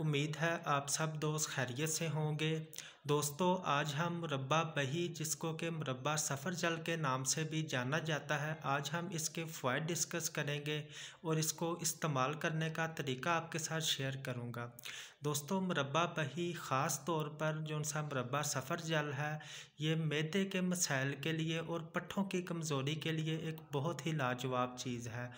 उम्मीद है आप सब दोस्त खैरियत से होंगे दोस्तों आज हम मुरबा बही जिसको कि मुरबा सफ़र जल के नाम से भी जाना जाता है आज हम इसके फ़ायद डिस्कस करेंगे और इसको इस्तेमाल करने का तरीका आपके साथ शेयर करूँगा दोस्तों मुरबा बही ख़ास तौर पर जो सा मुरबा सफ़र जल है ये मैदे के मसाइल के लिए और पट्ठों की कमज़ोरी के लिए एक बहुत ही लाजवाब चीज़ है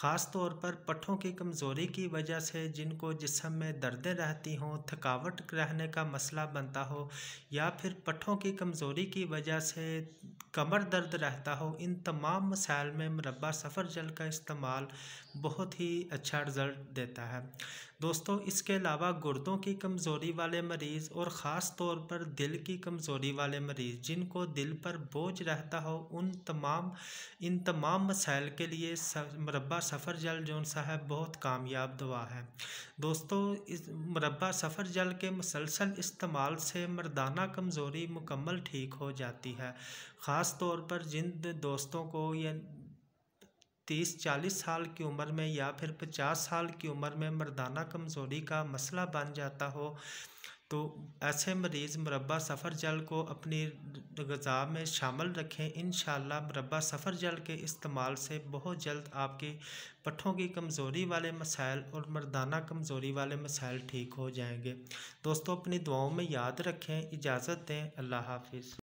ख़ास तौर पर पट्ठों की कमज़ोरी की वजह से जिनको जिसम में दर्द बातें रहती हों थकावट रहने का मसला बनता हो या फिर पठों की कमज़ोरी की वजह से कमर दर्द रहता हो इन तमाम मसाइल में मुरबा सफ़र जल का इस्तेमाल बहुत ही अच्छा रिज़ल्ट देता है दोस्तों इसके अलावा गुर्दों की कमज़ोरी वाले मरीज़ और ख़ास तौर पर दिल की कमज़ोरी वाले मरीज़ जिनको दिल पर बोझ रहता हो उन तमाम इन तमाम मसाइल के लिए मुरबा सफ़र जल जौन सा है बहुत कामयाब दवा है दोस्तों इस मुरबा सफ़र जल के मसलसल इस्तेमाल से मर्दाना कमज़ोरी मुकम्मल ठीक हो जाती है ख़ास ख़ास तौर पर जिन दोस्तों को या तीस चालीस साल की उम्र में या फिर पचास साल की उम्र में मर्दाना कमज़ोरी का मसला बन जाता हो तो ऐसे मरीज़ मुरबा सफ़र जल को अपनी गज़ा में शामिल रखें इन मरबा सफ़र जल के इस्तेमाल से बहुत जल्द आपके पट्ठों की कमज़ोरी वाले मसाइल और मर्दाना कमज़ोरी वाले मसाइल ठीक हो जाएंगे दोस्तों अपनी दुआओं में याद रखें इजाज़त दें अल्लाह हाफिज़